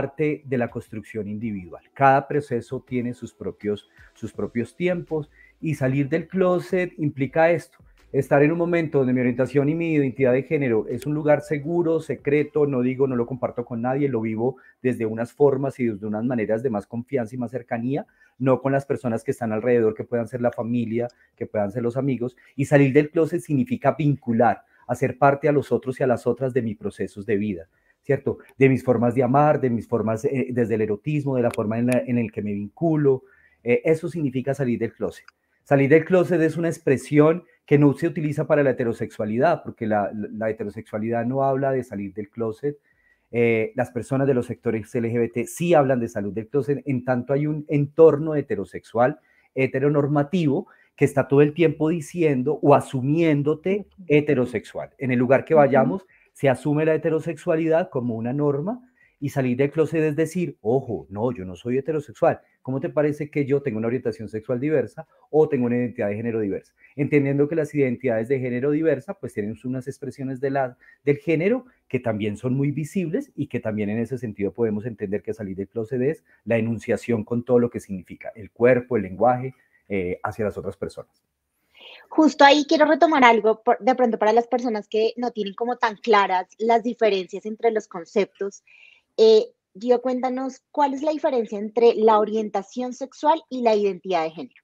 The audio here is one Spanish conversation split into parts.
parte de la construcción individual. Cada proceso tiene sus propios, sus propios tiempos y salir del closet implica esto, estar en un momento donde mi orientación y mi identidad de género es un lugar seguro, secreto, no digo, no lo comparto con nadie, lo vivo desde unas formas y desde unas maneras de más confianza y más cercanía, no con las personas que están alrededor, que puedan ser la familia, que puedan ser los amigos. Y salir del closet significa vincular, hacer parte a los otros y a las otras de mi procesos de vida. De mis formas de amar, de mis formas eh, desde el erotismo, de la forma en la el que me vinculo. Eh, eso significa salir del closet. Salir del closet es una expresión que no se utiliza para la heterosexualidad, porque la, heterosexualidad no habla de salir del closet. Eh, las personas de los sectores LGBT sí hablan de salud del closet, en tanto hay un entorno heterosexual, heteronormativo, que está todo el tiempo diciendo o asumiéndote heterosexual. En el lugar que vayamos, se asume la heterosexualidad como una norma y salir de closet es decir, ojo, no, yo no soy heterosexual. ¿Cómo te parece que yo tengo una orientación sexual diversa o tengo una identidad de género diversa? Entendiendo que las identidades de género diversa pues tienen unas expresiones del género que también son muy visibles y que también en ese sentido podemos entender que salir de closet es la enunciación con todo lo que significa el cuerpo, el lenguaje eh, hacia las otras personas. Justo ahí quiero retomar algo de pronto para las personas que no tienen como tan claras las diferencias entre los conceptos. Eh, cuéntanos cuál es la diferencia entre la orientación sexual y la identidad de género.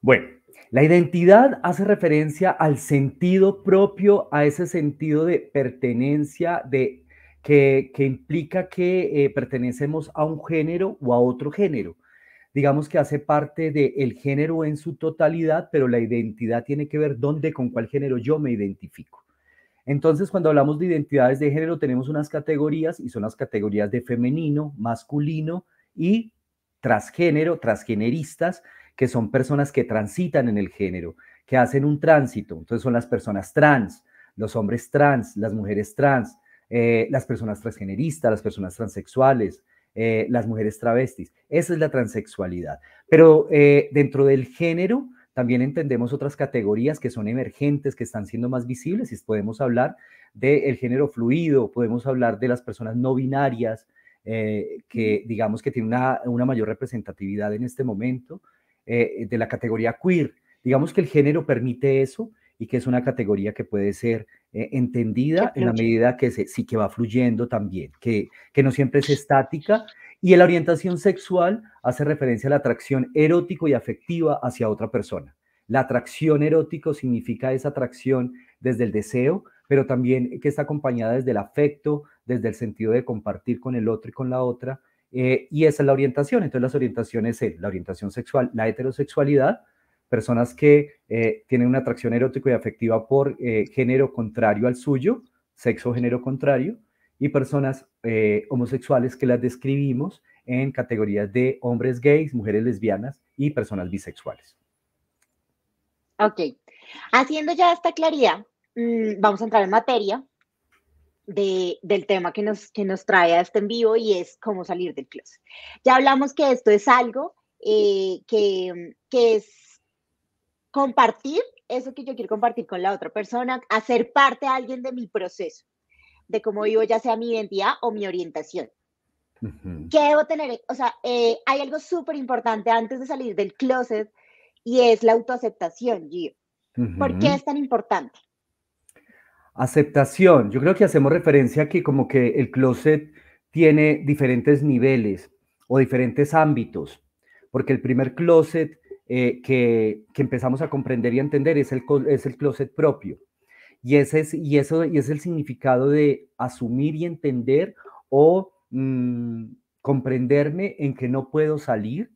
Bueno, la identidad hace referencia al sentido propio, a ese sentido de pertenencia, de que, implica que eh, pertenecemos a un género o a otro género digamos que hace parte del género en su totalidad, pero la identidad tiene que ver dónde, con cuál género yo me identifico. Entonces, cuando hablamos de identidades de género, tenemos unas categorías y son las categorías de femenino, masculino y transgénero, transgeneristas, que son personas que transitan en el género, que hacen un tránsito. Entonces, son las personas trans, los hombres trans, las mujeres trans, eh, las personas transgeneristas, las personas transexuales, eh, las mujeres travestis. Esa es la transexualidad. Pero eh, dentro del género también entendemos otras categorías que son emergentes, que están siendo más visibles y podemos hablar del género fluido, podemos hablar de las personas no binarias, eh, que digamos que tienen una, una, mayor representatividad en este momento, de la categoría queer. Digamos que el género permite eso, y que es una categoría que puede ser eh, entendida en la medida que se, sí que va fluyendo también, que, que no siempre es estática. Y la orientación sexual hace referencia a la atracción erótico y afectiva hacia otra persona. La atracción erótico significa esa atracción desde el deseo, pero también que está acompañada desde el afecto, desde el sentido de compartir con el otro y con la otra. Eh, y esa es la orientación. Entonces las orientaciones es la orientación sexual, la heterosexualidad, personas que eh, tienen una atracción erótica y afectiva por eh, género contrario al suyo, sexo género contrario, y personas eh, homosexuales que las describimos en categorías de hombres gays, mujeres lesbianas y personas bisexuales. Ok, haciendo ya esta claridad, mm, vamos a entrar en materia del tema que nos, nos trae a este en vivo y es cómo salir del closet. Ya hablamos que esto es algo que es compartir eso que yo quiero compartir con la otra persona, hacer parte a alguien de mi proceso, de cómo vivo ya sea mi identidad o mi orientación. ¿Qué debo tener? O sea, eh, hay algo súper importante antes de salir del closet y es la autoaceptación, Gio. ¿Por qué es tan importante? Aceptación. Yo creo que hacemos referencia a que como que el closet tiene diferentes niveles o diferentes ámbitos, porque el primer closet eh, que, empezamos a comprender y entender es el, es el closet propio. Y, ese es, y, eso, y es el significado de asumir y entender o mm, comprenderme en que no puedo salir.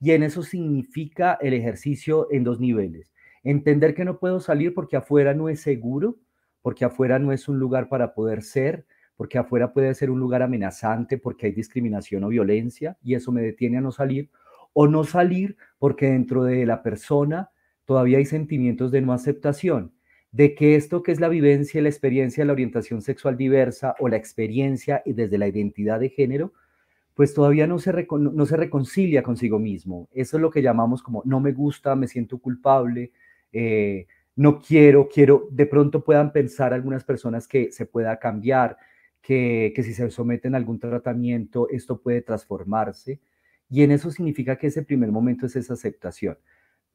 Y en eso significa el ejercicio en dos niveles. Entender que no puedo salir porque afuera no es seguro, porque afuera no es un lugar para poder ser, porque afuera puede ser un lugar amenazante, porque hay discriminación o violencia y eso me detiene a no salir o no salir porque dentro de la persona todavía hay sentimientos de no aceptación, de que esto que es la vivencia, la experiencia, la orientación sexual diversa o la experiencia desde la identidad de género, pues todavía no se, no se reconcilia consigo mismo. Eso es lo que llamamos como no me gusta, me siento culpable, eh, no quiero, quiero, de pronto puedan pensar algunas personas que se pueda cambiar, que, que si se someten a algún tratamiento esto puede transformarse, y en eso significa que ese primer momento es esa aceptación.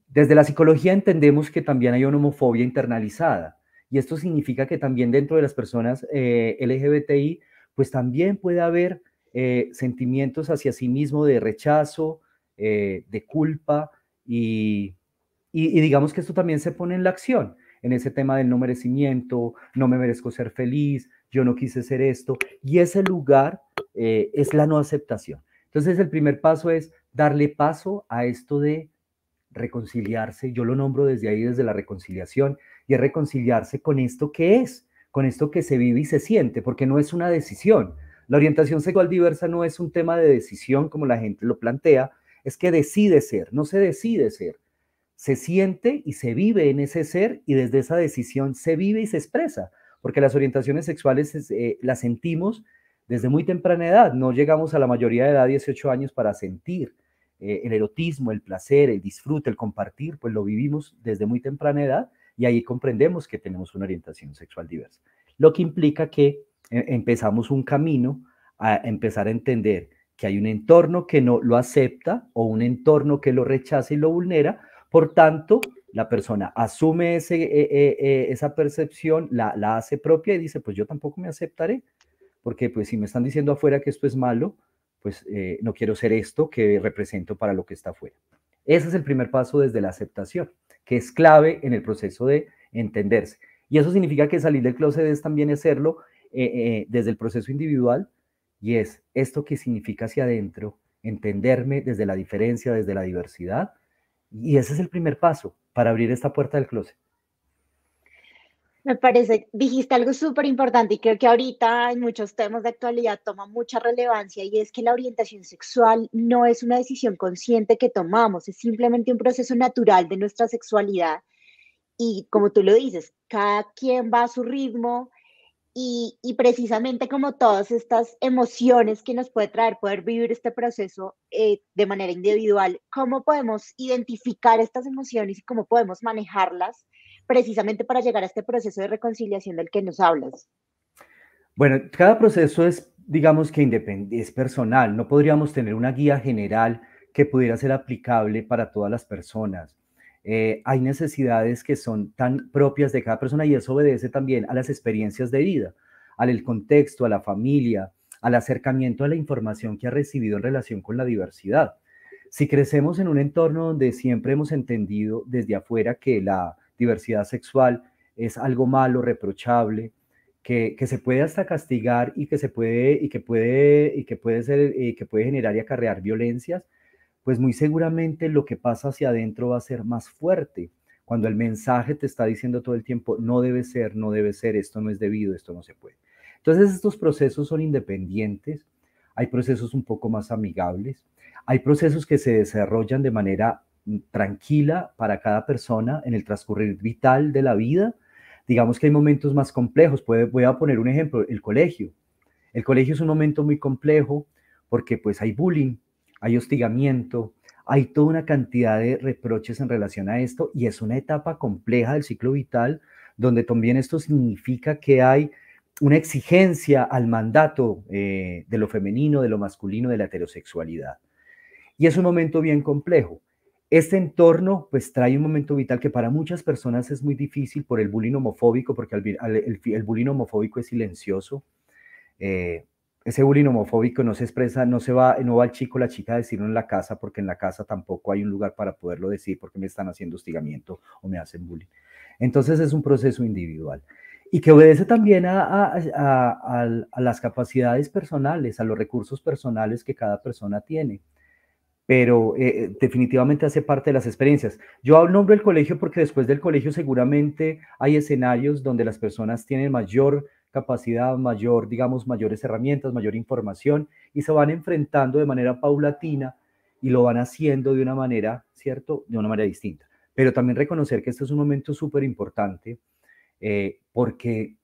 Desde la psicología entendemos que también hay una homofobia internalizada y esto significa que también dentro de las personas eh, LGBTI, pues también puede haber eh, sentimientos hacia sí mismo de rechazo, eh, de culpa y, digamos que esto también se pone en la acción, en ese tema del no merecimiento, no me merezco ser feliz, yo no quise ser esto y ese lugar es la no aceptación. Entonces el primer paso es darle paso a esto de reconciliarse, yo lo nombro desde ahí, desde la reconciliación, y es reconciliarse con esto que es, con esto que se vive y se siente, porque no es una decisión. La orientación sexual diversa no es un tema de decisión como la gente lo plantea, es que decide ser, no se decide ser, se siente y se vive en ese ser y desde esa decisión se vive y se expresa, porque las orientaciones sexuales eh, las sentimos desde muy temprana edad. No llegamos a la mayoría de edad, 18 años, para sentir eh, el erotismo, el placer, el disfrute, el compartir, pues lo vivimos desde muy temprana edad y ahí comprendemos que tenemos una orientación sexual diversa. Lo que implica que eh, empezamos un camino a empezar a entender que hay un entorno que no lo acepta o un entorno que lo rechaza y lo vulnera. Por tanto, la persona asume ese, eh, esa percepción, la, la hace propia y dice, pues yo tampoco me aceptaré, porque pues si me están diciendo afuera que esto es malo, pues eh, no quiero ser esto que represento para lo que está afuera. Ese es el primer paso desde la aceptación, que es clave en el proceso de entenderse. Y eso significa que salir del closet es también hacerlo eh, eh, desde el proceso individual y es esto que significa hacia adentro, entenderme desde la diferencia, desde la diversidad. Y ese es el primer paso para abrir esta puerta del closet. Me parece, dijiste algo súper importante y creo que ahorita en muchos temas de actualidad toma mucha relevancia y es que la orientación sexual no es una decisión consciente que tomamos, es simplemente un proceso natural de nuestra sexualidad y como tú lo dices, cada quien va a su ritmo y, precisamente como todas estas emociones que nos puede traer poder vivir este proceso eh, de manera individual, cómo podemos identificar estas emociones y cómo podemos manejarlas precisamente para llegar a este proceso de reconciliación del que nos hablas? Bueno, cada proceso es, digamos que es personal, no podríamos tener una guía general que pudiera ser aplicable para todas las personas. Eh, hay necesidades que son tan propias de cada persona y eso obedece también a las experiencias de vida, al contexto, a la familia, al acercamiento a la información que ha recibido en relación con la diversidad. Si crecemos en un entorno donde siempre hemos entendido desde afuera que la diversidad sexual es algo malo, reprochable, que, se puede hasta castigar y que se puede y que puede y que puede ser y que puede generar y acarrear violencias, pues muy seguramente lo que pasa hacia adentro va a ser más fuerte. Cuando el mensaje te está diciendo todo el tiempo no debe ser, no debe ser, esto no es debido, esto no se puede. Entonces estos procesos son independientes, hay procesos un poco más amigables, hay procesos que se desarrollan de manera tranquila para cada persona en el transcurrir vital de la vida. Digamos que hay momentos más complejos. Voy a poner un ejemplo, el colegio. El colegio es un momento muy complejo porque pues hay bullying, hay hostigamiento, hay toda una cantidad de reproches en relación a esto y es una etapa compleja del ciclo vital donde también esto significa que hay una exigencia al mandato eh, de lo femenino, de lo masculino, de la heterosexualidad. Y es un momento bien complejo. Este entorno pues trae un momento vital que para muchas personas es muy difícil por el bullying homofóbico, porque el, bullying homofóbico es silencioso. Eh, ese bullying homofóbico no se expresa, no se va, no va el chico, la chica a decirlo en la casa, porque en la casa tampoco hay un lugar para poderlo decir, porque me están haciendo hostigamiento o me hacen bullying. Entonces es un proceso individual y que obedece también a las capacidades personales, a los recursos personales que cada persona tiene pero eh, eh, definitivamente hace parte de las experiencias. Yo nombro el colegio porque después del colegio seguramente hay escenarios donde las personas tienen mayor capacidad, mayor, digamos, mayores herramientas, mayor información y se van enfrentando de manera paulatina y lo van haciendo de una manera, ¿cierto? De una manera distinta. Pero también reconocer que este es un momento súper importante eh, porque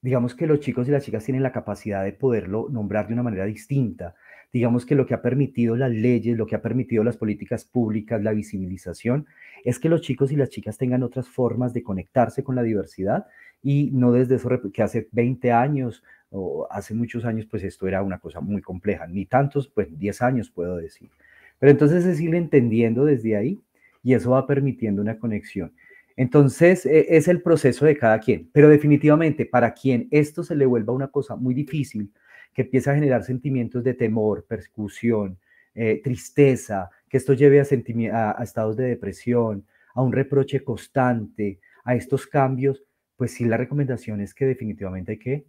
digamos que los chicos y las chicas tienen la capacidad de poderlo nombrar de una manera distinta, digamos que lo que ha permitido las leyes, lo que ha permitido las políticas públicas, la visibilización, es que los chicos y las chicas tengan otras formas de conectarse con la diversidad y no desde eso que hace 20 años o hace muchos años, pues esto era una cosa muy compleja, ni tantos, pues 10 años puedo decir. Pero entonces es ir entendiendo desde ahí y eso va permitiendo una conexión. Entonces e-, es el proceso de cada quien, pero definitivamente para quien esto se le vuelva una cosa muy difícil, que empieza a generar sentimientos de temor, persecución, eh, tristeza, que esto lleve a, estados de depresión, a un reproche constante, a estos cambios, pues sí la recomendación es que definitivamente hay que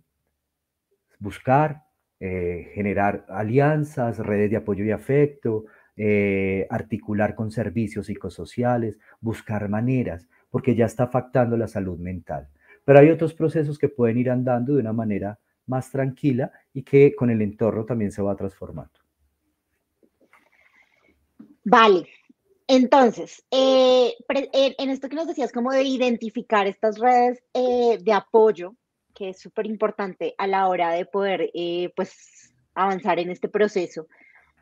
buscar, eh, generar alianzas, redes de apoyo y afecto, eh, articular con servicios psicosociales, buscar maneras, porque ya está afectando la salud mental. Pero hay otros procesos que pueden ir andando de una manera más tranquila y que con el entorno también se va transformando. Vale. Entonces, eh, eh, en esto que nos decías, como de identificar estas redes eh, de apoyo, que es súper importante a la hora de poder pues, avanzar en este proceso,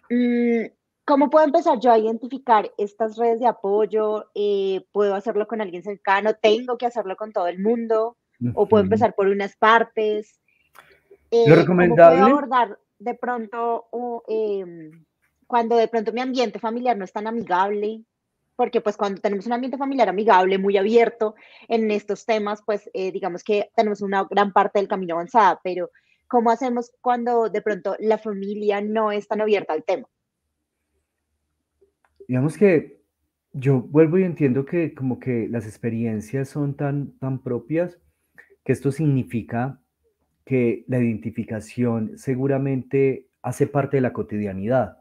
mm, ¿cómo puedo empezar yo a identificar estas redes de apoyo? ¿Puedo hacerlo con alguien cercano? ¿Tengo que hacerlo con todo el mundo? ¿O puedo empezar por unas partes? Eh, Lo recomendable. abordar de pronto, em, cuando de pronto mi ambiente familiar no es tan amigable, porque pues cuando tenemos un ambiente familiar amigable, muy abierto en estos temas, pues eh, digamos que tenemos una gran parte del camino avanzada, pero ¿cómo hacemos cuando de pronto la familia no es tan abierta al tema? Digamos que yo vuelvo y entiendo que como que las experiencias son tan, tan propias que esto significa que la identificación seguramente hace parte de la cotidianidad.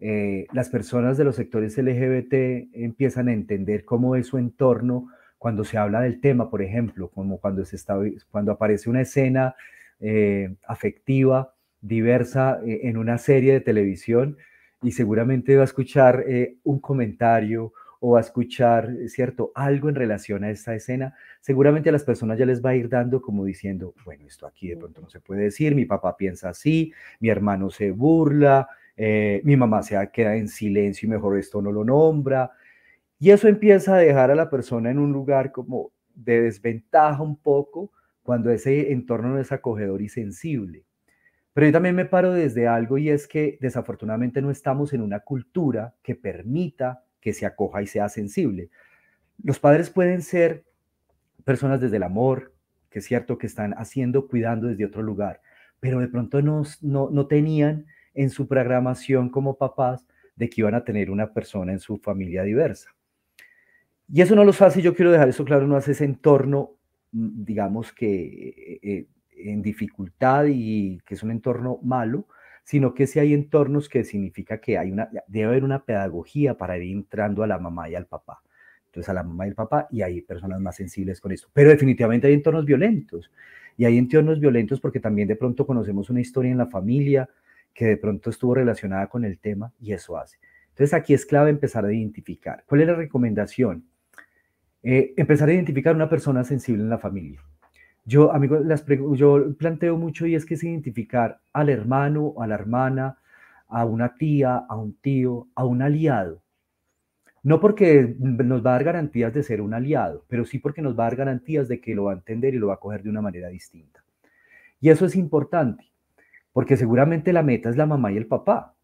Eh, las personas de los sectores LGBT empiezan a entender cómo es su entorno cuando se habla del tema, por ejemplo, como cuando, se está, cuando aparece una escena eh, afectiva diversa eh, en una serie de televisión y seguramente va a escuchar un comentario o a escuchar, eh, ¿cierto?, algo en relación a esta escena, seguramente a las personas ya les va a ir dando como diciendo, bueno, esto aquí de pronto no se puede decir, mi papá piensa así, mi hermano se burla, eh, mi mamá se queda en silencio y mejor esto no lo nombra. Y eso empieza a dejar a la persona en un lugar como de desventaja un poco cuando ese entorno no es acogedor y sensible. Pero yo también me paro desde algo y es que desafortunadamente no estamos en una cultura que permita que se acoja y sea sensible. Los padres pueden ser personas desde el amor, que es cierto que están haciendo, cuidando desde otro lugar, pero de pronto no, no, tenían en su programación como papás de que iban a tener una persona en su familia diversa. Y eso no los hace, yo quiero dejar eso claro, no hace ese entorno, mm, digamos que eh, eh, en dificultad y que es un entorno malo, sino que si hay entornos que significa que hay una, debe haber una pedagogía para ir entrando a la mamá y al papá. Entonces a la mamá y al papá y hay personas más sensibles con esto. Pero definitivamente hay entornos violentos. Y hay entornos violentos porque también de pronto conocemos una historia en la familia que de pronto estuvo relacionada con el tema y eso hace. Entonces aquí es clave empezar a identificar. ¿Cuál es la recomendación? Eh, empezar a identificar una persona sensible en la familia. Yo, amigos, las yo planteo mucho y es que es identificar al hermano, a la hermana, a una tía, a un tío, a un aliado. No porque nos va a dar garantías de ser un aliado, pero sí porque nos va a dar garantías de que lo va a entender y lo va a coger de una manera distinta. Y eso es importante, porque seguramente la meta es la mamá y el papá,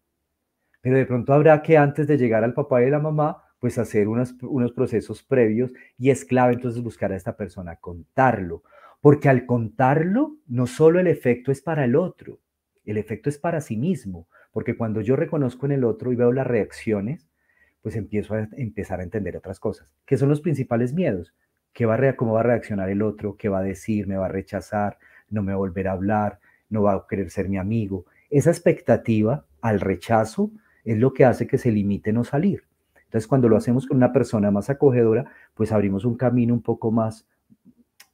pero de pronto habrá que antes de llegar al papá y a la mamá, pues hacer unos, unos procesos previos y es clave entonces buscar a esta persona, contarlo, porque al contarlo, no solo el efecto es para el otro, el efecto es para sí mismo, porque cuando yo reconozco en el otro y veo las reacciones, pues empiezo a empezar a entender otras cosas, ¿Qué son los principales miedos. va a, ¿Cómo va a reaccionar el otro? ¿Qué va a decir? ¿Me va a rechazar? ¿No me va a volver a hablar? ¿No va a querer ser mi amigo? Esa expectativa al rechazo es lo que hace que se limite no salir. Entonces, cuando lo hacemos con una persona más acogedora, pues abrimos un camino un poco más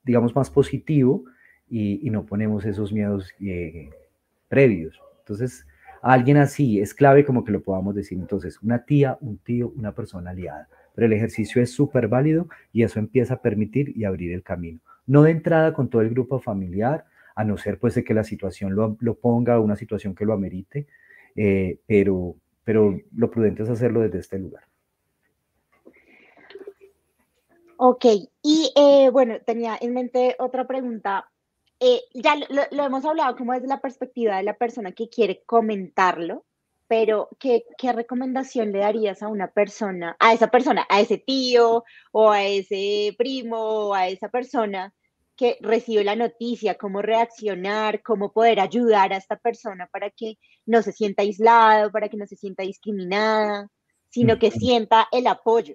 digamos, más positivo y, no ponemos esos miedos eh, previos. Entonces, alguien así es clave como que lo podamos decir. Entonces, una tía, un tío, una persona aliada. Pero el ejercicio es súper válido y eso empieza a permitir y abrir el camino. No de entrada con todo el grupo familiar, a no ser pues de que la situación lo, ponga, una situación que lo amerite, eh, pero, pero lo prudente es hacerlo desde este lugar. Ok, y eh, bueno, tenía en mente otra pregunta. Eh, ya lo, hemos hablado como desde la perspectiva de la persona que quiere comentarlo, pero ¿qué, ¿qué, recomendación le darías a una persona, a esa persona, a ese tío o a ese primo o a esa persona que recibe la noticia? ¿Cómo reaccionar? ¿Cómo poder ayudar a esta persona para que no se sienta aislado, para que no se sienta discriminada, sino que sienta el apoyo?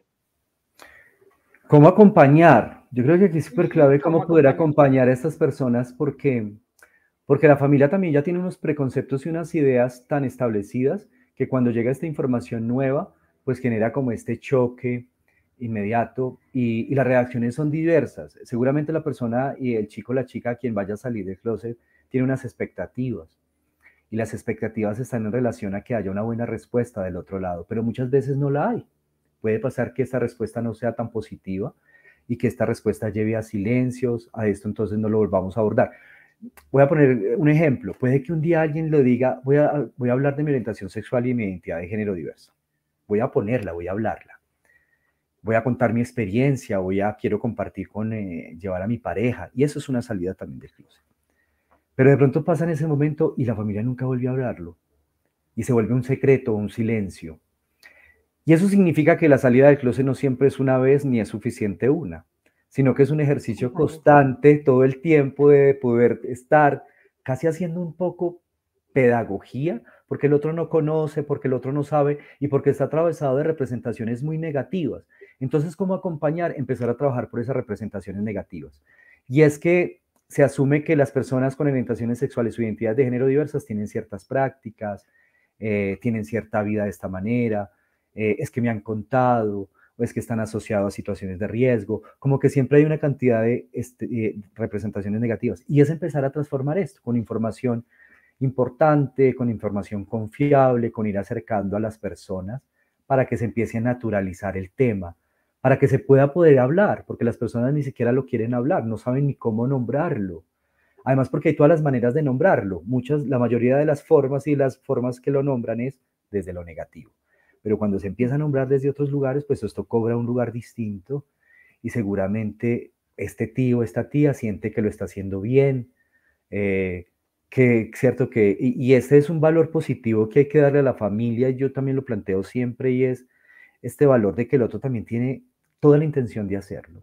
¿Cómo acompañar? Yo creo que aquí es súper clave cómo poder acompañar a estas personas porque, porque la familia también ya tiene unos preconceptos y unas ideas tan establecidas que cuando llega esta información nueva, pues genera como este choque inmediato y, las reacciones son diversas. Seguramente la persona y el chico o la chica quien vaya a salir del closet tiene unas expectativas y las expectativas están en relación a que haya una buena respuesta del otro lado, pero muchas veces no la hay. Puede pasar que esta respuesta no sea tan positiva y que esta respuesta lleve a silencios, a esto entonces no lo volvamos a abordar. Voy a poner eh, un ejemplo. Puede que un día alguien lo diga, voy a, voy a hablar de mi orientación sexual y mi identidad de género diverso. Voy a ponerla, voy a hablarla. Voy a contar mi experiencia, voy a, quiero compartir con, eh, llevar a mi pareja. Y eso es una salida también del closet. Pero de pronto pasa en ese momento y la familia nunca volvió a hablarlo. Y se vuelve un secreto, un silencio. Y eso significa que la salida del closet no siempre es una vez ni es suficiente una, sino que es un ejercicio constante todo el tiempo de poder estar casi haciendo un poco pedagogía, porque el otro no conoce, porque el otro no sabe y porque está atravesado de representaciones muy negativas. Entonces, ¿cómo acompañar? Empezar a trabajar por esas representaciones negativas. Y es que se asume que las personas con orientaciones sexuales o identidades de género diversas tienen ciertas prácticas, eh, tienen cierta vida de esta manera, eh, es que me han contado, o es que están asociados a situaciones de riesgo, como que siempre hay una cantidad este, de representaciones negativas. Y es empezar a transformar esto con información importante, con información confiable, con ir acercando a las personas para que se empiece a naturalizar el tema, para que se pueda poder hablar, porque las personas ni siquiera lo quieren hablar, no saben ni cómo nombrarlo. Además, porque hay todas las maneras de nombrarlo. Muchas, la mayoría de las formas y las formas que lo nombran es desde lo negativo pero cuando se empieza a nombrar desde otros lugares, pues esto cobra un lugar distinto y seguramente este tío, esta tía siente que lo está haciendo bien, eh, que cierto que, y, y, este es un valor positivo que hay que darle a la familia, yo también lo planteo siempre y es este valor de que el otro también tiene toda la intención de hacerlo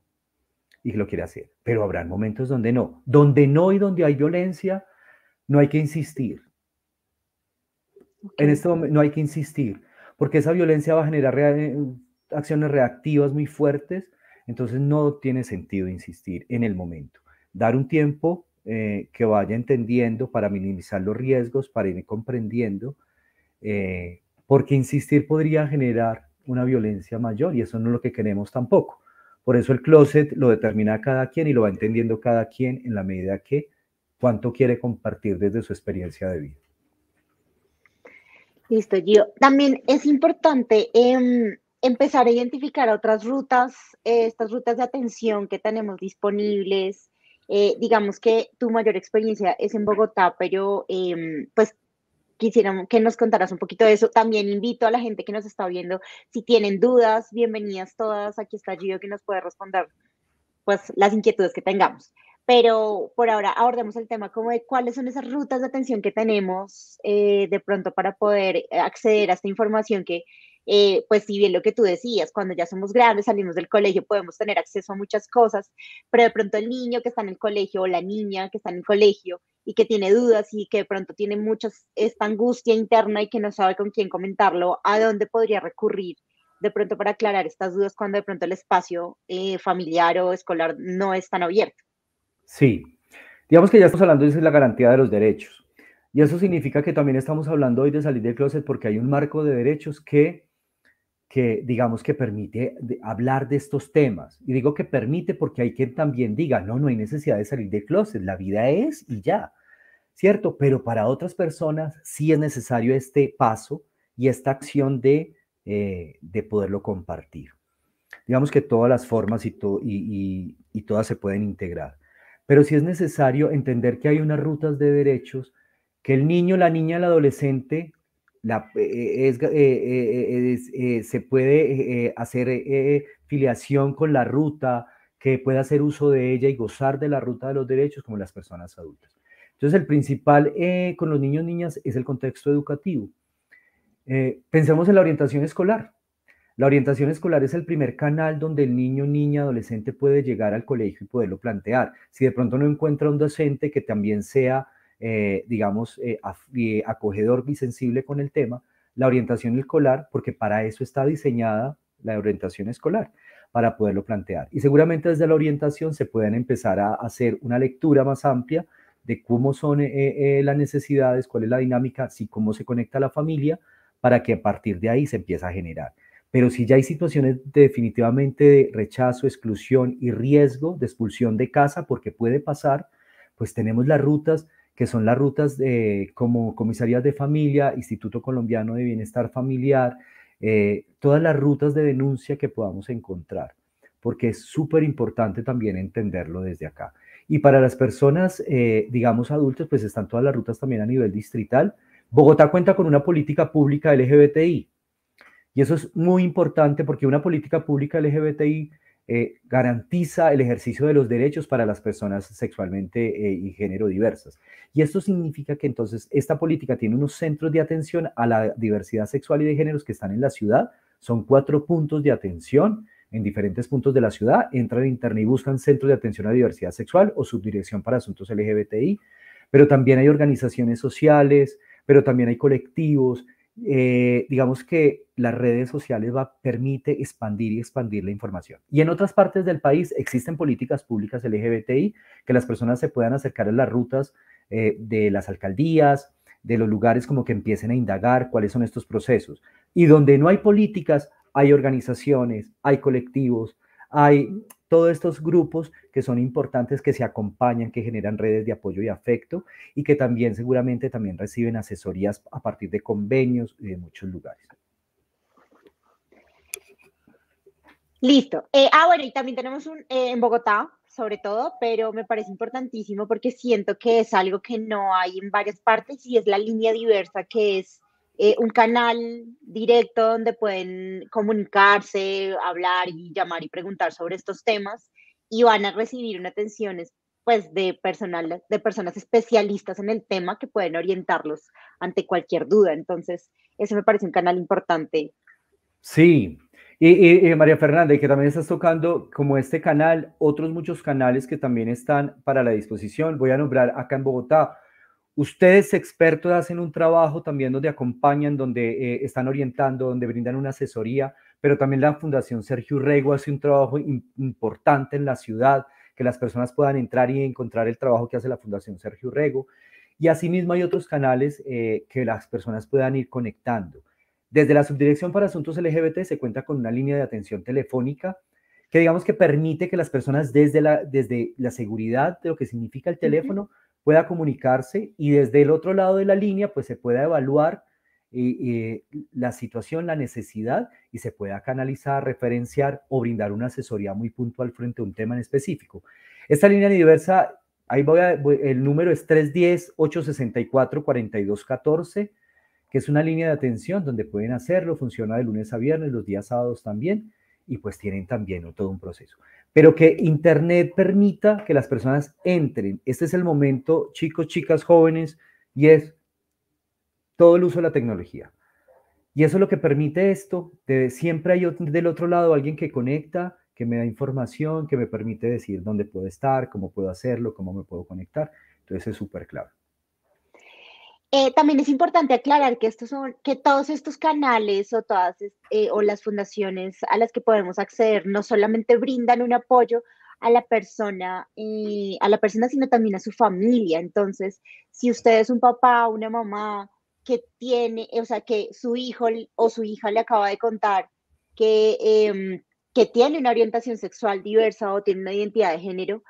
y lo quiere hacer, pero habrá momentos donde no, donde no y donde hay violencia, no hay que insistir. En este momento no hay que insistir porque esa violencia va a generar eh, acciones reactivas muy fuertes, entonces no tiene sentido insistir en el momento. Dar un tiempo eh, que vaya entendiendo para minimizar los riesgos, para ir comprendiendo, eh, porque insistir podría generar una violencia mayor y eso no es lo que queremos tampoco. Por eso el closet lo determina cada quien y lo va entendiendo cada quien en la medida que cuánto quiere compartir desde su experiencia de vida. Listo, Gio. También es importante em, empezar a identificar otras rutas, eh, estas rutas de atención que tenemos disponibles. Eh, digamos que tu mayor experiencia es en Bogotá, pero em, pues quisiéramos que nos contaras un poquito de eso. También invito a la gente que nos está viendo, si tienen dudas, bienvenidas todas. Aquí está Gio que nos puede responder pues las inquietudes que tengamos. Pero por ahora abordemos el tema como de cuáles son esas rutas de atención que tenemos eh, de pronto para poder eh, acceder a esta información que, eh, pues si bien lo que tú decías, cuando ya somos grandes, salimos del colegio, podemos tener acceso a muchas cosas, pero de pronto el niño que está en el colegio o la niña que está en el colegio y que tiene dudas y que de pronto tiene muchas, esta angustia interna y que no sabe con quién comentarlo, ¿a dónde podría recurrir? de pronto para aclarar estas dudas cuando de pronto el espacio familiar o escolar no es tan abierto. Sí. Digamos que ya estamos hablando de la garantía de los derechos. Y eso significa que también estamos hablando hoy de salir de closet porque hay un marco de derechos que, que digamos que permite hablar de estos temas. Y digo que permite porque hay quien también diga, no, no hay necesidad de salir del closet, la vida es y ya, ¿cierto? Pero para otras personas sí es necesario este paso y esta acción de, eh, de poderlo compartir. Digamos que todas las formas y, y, y todas se pueden integrar. Pero sí es necesario entender que hay unas rutas de derechos que el niño, la niña, el adolescente eh, eh, eh, se puede hacer filiación con la ruta, que pueda hacer uso de ella y gozar de la ruta de los derechos como las personas adultas. Entonces, el principal con los niños y niñas es el contexto educativo. pensemos en la orientación escolar. La orientación escolar es el primer canal donde el niño, niña, adolescente puede llegar al colegio y poderlo plantear. Si de pronto no encuentra un docente que también sea, eh, digamos, eh, eh, acogedor y sensible con el tema, la orientación escolar, porque para eso está diseñada la orientación escolar, para poderlo plantear. Y seguramente desde la orientación se pueden empezar a hacer una lectura más amplia de cómo son las necesidades, cuál es la dinámica, si cómo se conecta la familia, para que a partir de ahí se empiece a generar. Pero si ya hay situaciones definitivamente de rechazo, exclusión y riesgo de expulsión de casa, porque puede pasar, pues tenemos las rutas que son las rutas de, como comisarías de familia, Instituto Colombiano de Bienestar Familiar, eh, todas las rutas de denuncia que podamos encontrar, porque es súper importante también entenderlo desde acá. Y para las personas, eh, digamos, adultas, pues están todas las rutas también a nivel distrital. Bogotá cuenta con una política pública LGBTI. Y eso es muy importante porque una política pública LGBTI eh, garantiza el ejercicio de los derechos para las personas sexualmente eh, y género diversas. Y esto significa que entonces esta política tiene unos centros de atención a la diversidad sexual y de géneros que están en la ciudad. Son cuatro puntos de atención en diferentes puntos de la ciudad. Entran en internet y buscan centros de atención a diversidad sexual o subdirección para asuntos LGBTI. Pero también hay organizaciones sociales, pero también hay colectivos, eh, digamos que las redes sociales va, permite expandir y expandir la información. Y en otras partes del país existen políticas públicas LGBTI que las personas se puedan acercar a las rutas eh, de las alcaldías, de los lugares como que empiecen a indagar cuáles son estos procesos. Y donde no hay políticas, hay organizaciones, hay colectivos, hay todos estos grupos que son importantes, que se acompañan, que generan redes de apoyo y afecto y que también seguramente también reciben asesorías a partir de convenios y de muchos lugares. Listo. Eh, ah, bueno, y también tenemos un eh, en Bogotá, sobre todo, pero me parece importantísimo porque siento que es algo que no hay en varias partes y es la línea diversa que es eh, un canal directo donde pueden comunicarse, hablar y llamar y preguntar sobre estos temas y van a recibir una atención pues de personal de personas especialistas en el tema que pueden orientarlos ante cualquier duda. Entonces, eso me parece un canal importante. Sí. Y, María Fernanda, que también estás tocando como este canal, otros muchos canales que también están para la disposición. Voy a nombrar acá en Bogotá Ustedes expertos hacen un trabajo también donde acompañan, donde eh, están orientando, donde brindan una asesoría, pero también la Fundación Sergio Rego hace un trabajo importante en la ciudad, que las personas puedan entrar y encontrar el trabajo que hace la Fundación Sergio Rego. Y asimismo hay otros canales eh, que las personas puedan ir conectando. Desde la Subdirección para Asuntos LGBT se cuenta con una línea de atención telefónica que digamos que permite que las personas desde la, desde la seguridad de lo que significa el teléfono pueda comunicarse y desde el otro lado de la línea pues se pueda evaluar eh, eh, la situación, la necesidad y se pueda canalizar, referenciar o brindar una asesoría muy puntual frente a un tema en específico. Esta línea diversa, ahí voy voy, el número es 310-864-4214, que es una línea de atención donde pueden hacerlo, funciona de lunes a viernes, los días sábados también y pues tienen también todo un proceso. Pero que Internet permita que las personas entren. Este es el momento, chicos, chicas, jóvenes, y es todo el uso de la tecnología. Y eso es lo que permite esto. siempre hay del otro lado alguien que conecta, que me da información, que me permite decir dónde puedo estar, cómo puedo hacerlo, cómo me puedo conectar. Entonces es súper clave. Eh, también es importante aclarar que estos son, que todos estos canales o todas eh, o las fundaciones a las que podemos acceder no solamente brindan un apoyo a la persona, eh, a la persona, sino también a su familia. Entonces, si usted es un papá, o una mamá que tiene, o sea, que su hijo o su hija le acaba de contar que, em, que tiene una orientación sexual diversa o tiene una identidad de género,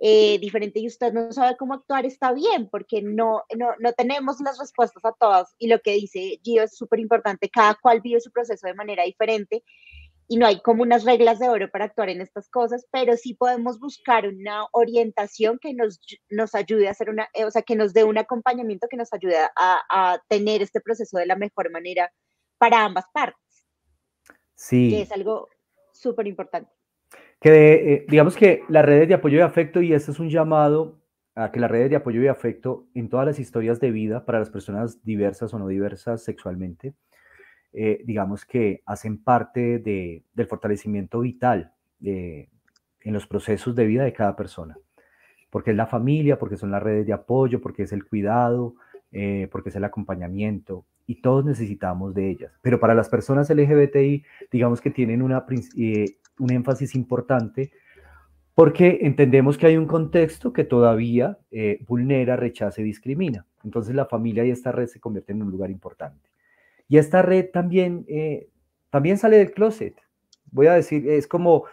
eh, diferente y usted no sabe cómo actuar, está bien, porque no, no, no tenemos las respuestas a todas. Y lo que dice Gio es súper importante, cada cual vive su proceso de manera diferente y no hay como unas reglas de oro para actuar en estas cosas, pero sí podemos buscar una orientación que nos, nos ayude a hacer una, eh, o sea, que nos dé un acompañamiento que nos ayude a, a tener este proceso de la mejor manera para ambas partes. Sí. Que es algo súper importante. Eh, digamos que las redes de apoyo y afecto, y este es un llamado a que las redes de apoyo y afecto en todas las historias de vida para las personas diversas o no diversas sexualmente, eh, digamos que hacen parte del fortalecimiento vital eh, en los procesos de vida de cada persona, porque es la familia, porque son las redes de apoyo, porque es el cuidado, porque es el acompañamiento, y todos necesitamos de ellas. Pero para las personas LGBTI, digamos que tienen una, un énfasis importante porque entendemos que hay un contexto que todavía eh, vulnera, rechaza y discrimina. Entonces la familia y esta red se convierten en un lugar importante. Y esta red también, eh, también sale del closet. Voy a decir, es como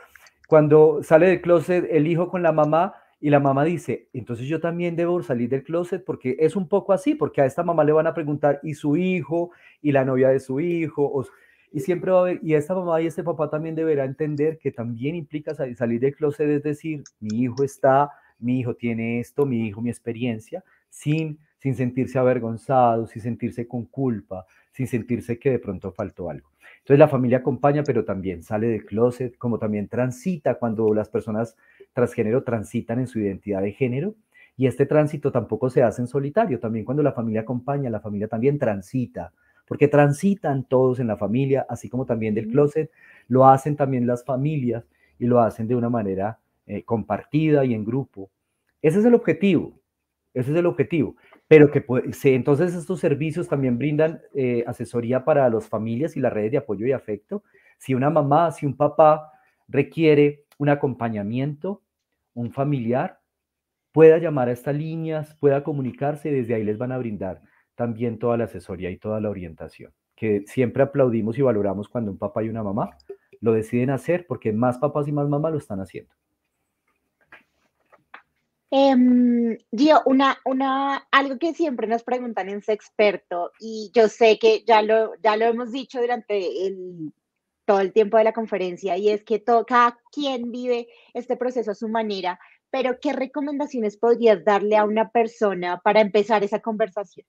cuando sale del closet el hijo con la mamá y la mamá dice, entonces yo también debo salir del closet porque es un poco así, porque a esta mamá le van a preguntar, ¿y su hijo? ¿Y la novia de su hijo? O, y siempre va a haber, y esta mamá y este papá también deberá entender que también implica salir, salir del closet, es decir, mi hijo está, mi hijo tiene esto, mi hijo, mi experiencia, sin, sin sentirse avergonzado, sin sentirse con culpa, sin sentirse que de pronto faltó algo. Entonces la familia acompaña, pero también sale del closet, como también transita cuando las personas transgénero transitan en su identidad de género. Y este tránsito tampoco se hace en solitario, también cuando la familia acompaña, la familia también transita porque transitan todos en la familia, así como también del closet, lo hacen también las familias y lo hacen de una manera eh, compartida y en grupo. Ese es el objetivo, ese es el objetivo. Pero que entonces estos servicios también brindan eh, asesoría para las familias y las redes de apoyo y afecto. Si una mamá, si un papá requiere un acompañamiento, un familiar, pueda llamar a estas líneas, pueda comunicarse, desde ahí les van a brindar también toda la asesoría y toda la orientación, que siempre aplaudimos y valoramos cuando un papá y una mamá lo deciden hacer porque más papás y más mamás lo están haciendo. Um, una, una, algo que siempre nos preguntan en Sexperto, y yo sé que ya lo, ya lo hemos dicho durante todo el tiempo de la conferencia, y es que cada quien vive este proceso a su manera, pero ¿qué recomendaciones podrías darle a una persona para empezar esa conversación?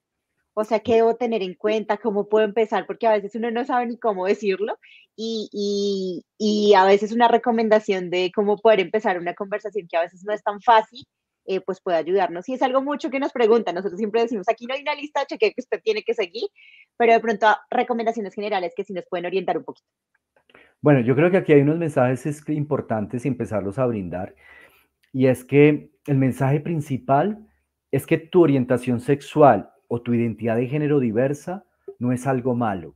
O sea, ¿qué debo tener en cuenta? ¿Cómo puedo empezar? Porque a veces uno no sabe ni cómo decirlo y, y, y a veces una recomendación de cómo poder empezar una conversación que a veces no es tan fácil, eh, pues puede ayudarnos. Y es algo mucho que nos preguntan. Nosotros siempre decimos, aquí no hay una lista de que usted tiene que seguir, pero de pronto recomendaciones generales que sí nos pueden orientar un poquito. Bueno, yo creo que aquí hay unos mensajes importantes y empezarlos a brindar. Y es que el mensaje principal es que tu orientación sexual o tu identidad de género diversa no es algo malo.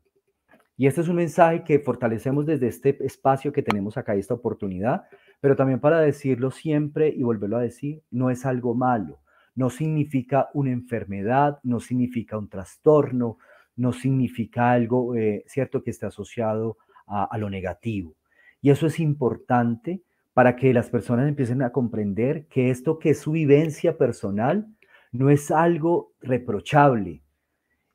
Y este es un mensaje que fortalecemos desde este espacio que tenemos acá, esta oportunidad, pero también para decirlo siempre y volverlo a decir, no es algo malo, no significa una enfermedad, no significa un trastorno, no significa algo, eh, ¿cierto?, que esté asociado a lo negativo. Y eso es importante para que las personas empiecen a comprender que esto que es su vivencia personal no es algo reprochable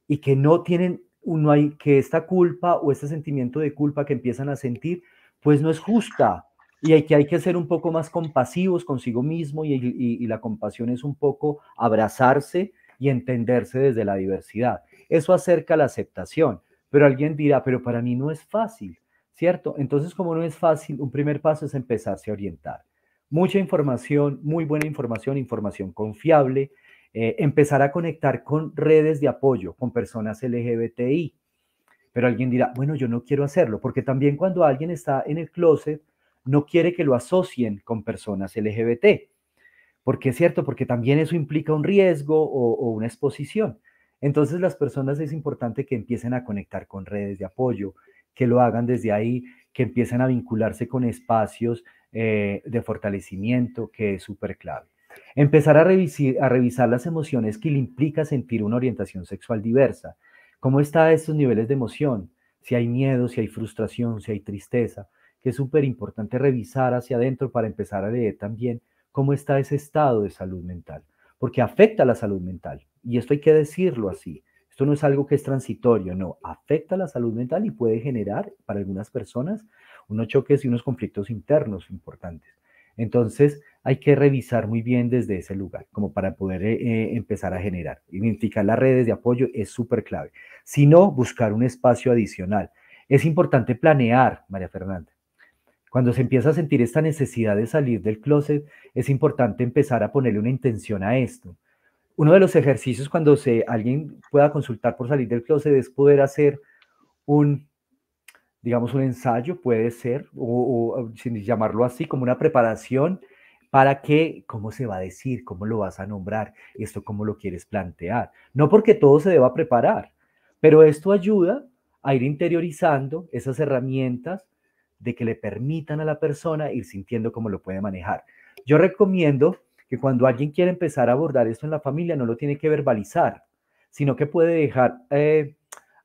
y que no tienen, no hay que esta culpa o este sentimiento de culpa que empiezan a sentir, pues no es justa y hay que, hay que ser un poco más compasivos consigo mismo y la compasión es un poco abrazarse y entenderse desde la diversidad. Eso acerca la aceptación, pero alguien dirá, pero para mí no es fácil, ¿cierto? Entonces, como no es fácil, un primer paso es empezarse a orientar. Mucha información, muy buena información, información confiable, eh, empezar a conectar con redes de apoyo, con personas LGBTI. Pero alguien dirá, bueno, yo no quiero hacerlo, porque también cuando alguien está en el closet, no quiere que lo asocien con personas LGBT. Porque es cierto, porque también eso implica un riesgo o, una exposición. Entonces las personas es importante que empiecen a conectar con redes de apoyo, que lo hagan desde ahí, que empiecen a vincularse con espacios eh, de fortalecimiento, que es súper clave. Empezar a, a revisar las emociones que le implica sentir una orientación sexual diversa. ¿Cómo está estos niveles de emoción? Si hay miedo, si hay frustración, si hay tristeza, que es súper importante revisar hacia adentro para empezar a leer también cómo está ese estado de salud mental, porque afecta la salud mental. Y esto hay que decirlo así. Esto no es algo que es transitorio, no, afecta la salud mental y puede generar para algunas personas unos choques y unos conflictos internos importantes. Entonces, hay que revisar muy bien desde ese lugar, como para poder eh, eh, empezar a generar. Identificar las redes de apoyo es súper clave. Si no, buscar un espacio adicional. Es importante planear, María Fernanda. Cuando se empieza a sentir esta necesidad de salir del closet, es importante empezar a ponerle una intención a esto. Uno de los ejercicios cuando se, alguien pueda consultar por salir del closet es poder hacer un digamos, un ensayo, puede ser, o, sin llamarlo así, como una preparación para que, cómo se va a decir, cómo lo vas a nombrar, esto cómo lo quieres plantear. No porque todo se deba preparar, pero esto ayuda a ir interiorizando esas herramientas de que le permitan a la persona ir sintiendo cómo lo puede manejar. Yo recomiendo que cuando alguien quiere empezar a abordar esto en la familia, no lo tiene que verbalizar, sino que puede dejar eh,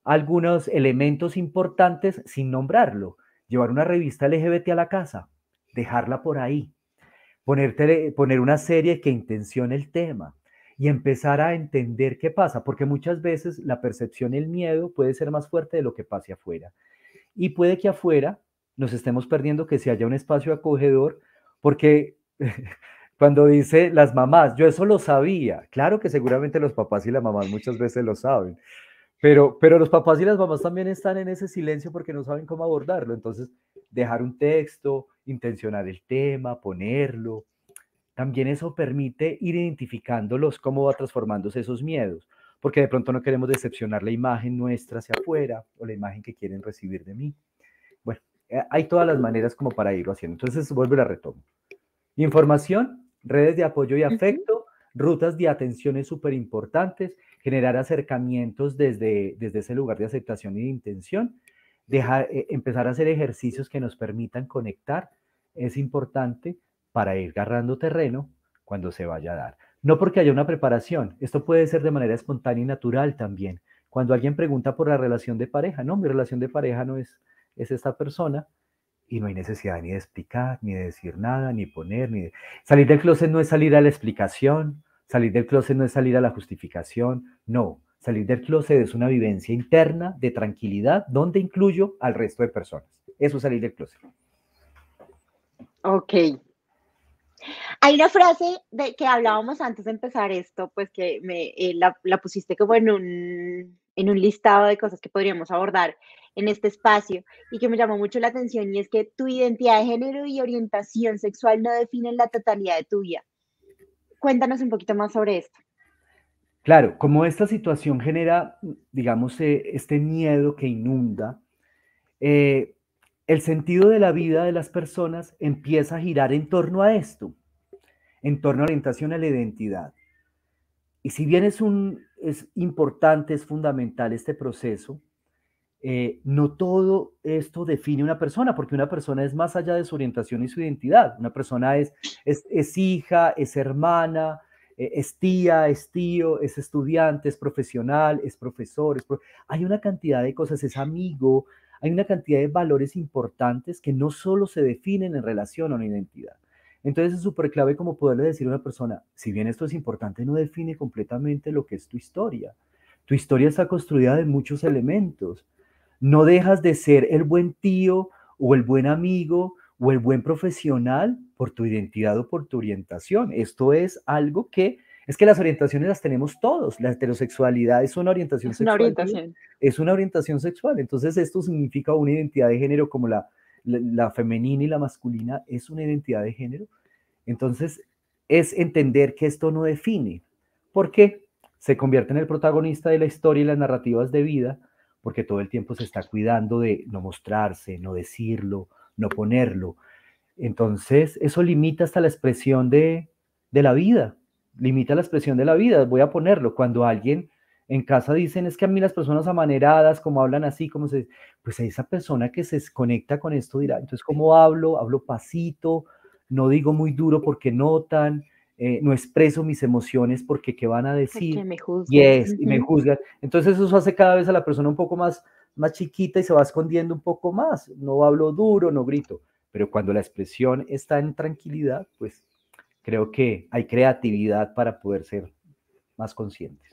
algunos elementos importantes sin nombrarlo. Llevar una revista LGBT a la casa, dejarla por ahí, ponerte, poner una serie que intencione el tema y empezar a entender qué pasa, porque muchas veces la percepción, el miedo puede ser más fuerte de lo que pase afuera. Y puede que afuera nos estemos perdiendo que se haya un espacio acogedor, porque cuando dice las mamás, yo eso lo sabía, claro que seguramente los papás y las mamás muchas veces lo saben, pero, pero los papás y las mamás también están en ese silencio porque no saben cómo abordarlo. Entonces, dejar un texto, intencionar el tema, ponerlo. También eso permite ir identificándolos, cómo va transformándose esos miedos, porque de pronto no queremos decepcionar la imagen nuestra hacia afuera o la imagen que quieren recibir de mí. Bueno, eh, hay todas las maneras como para irlo haciendo. Entonces, vuelvo y la retomo. Información, redes de apoyo y afecto, rutas de atenciones súper importantes, generar acercamientos desde, desde ese lugar de aceptación y de intención, dejar, eh, empezar a hacer ejercicios que nos permitan conectar, es importante para ir agarrando terreno cuando se vaya a dar. No porque haya una preparación, esto puede ser de manera espontánea y natural también. Cuando alguien pregunta por la relación de pareja, no, mi relación de pareja no es, es esta persona, y no hay necesidad ni de explicar, ni de decir nada, ni poner, ni de... Salir del closet no es salir a la explicación, salir del closet no es salir a la justificación, no. Salir del closet es una vivencia interna de tranquilidad donde incluyo al resto de personas. Eso es salir del closet. Ok. Hay una frase de que hablábamos antes de empezar esto, pues que me, eh, la, pusiste como en en un listado de cosas que podríamos abordar, en este espacio y que me llamó mucho la atención y es que tu identidad de género y orientación sexual no definen la totalidad de tu vida. Cuéntanos un poquito más sobre esto. Claro, como esta situación genera, digamos, eh, este miedo que inunda, eh, el sentido de la vida de las personas empieza a girar en torno a esto, en torno a la orientación a la identidad. Y si bien es, un, es importante, es fundamental este proceso, eh, no todo esto define una persona, porque una persona es más allá de su orientación y su identidad. Una persona es, es, hija, es hermana, e, es tía, es tío, es estudiante, es profesional, es profesor. Hay una cantidad de cosas, es amigo, hay una cantidad de valores importantes que no solo se definen en relación a una identidad. Entonces es súper clave como poderle decir a una persona, si bien esto es importante, no define completamente lo que es tu historia. Tu historia está construida de muchos elementos no dejas de ser el buen tío o el buen amigo o el buen profesional por tu identidad o por tu orientación. Esto es algo que es que las orientaciones las tenemos todos. La heterosexualidad es una orientación sexual. Es una orientación sexual. Entonces esto significa una identidad de género como la, la femenina y la masculina es una identidad de género. Entonces es entender que esto no define. ¿Por qué? Se convierte en el protagonista de la historia y las narrativas de vida porque todo el tiempo se está cuidando de no mostrarse, no decirlo, no ponerlo. Entonces, eso limita hasta la expresión de, de la vida, limita la expresión de la vida, voy a ponerlo. Cuando alguien en casa dicen, es que a mí las personas amaneradas, como hablan así, como se... Pues esa persona que se conecta con esto dirá, entonces, ¿cómo hablo? Hablo pasito, no digo muy duro porque notan, eh, no expreso mis emociones porque qué van a decir. que me juzgan. y me juzgan. Entonces eso hace cada vez a la persona un poco más, más chiquita y se va escondiendo un poco más. No hablo duro, no grito, pero cuando la expresión está en tranquilidad, pues creo que hay creatividad para poder ser más conscientes.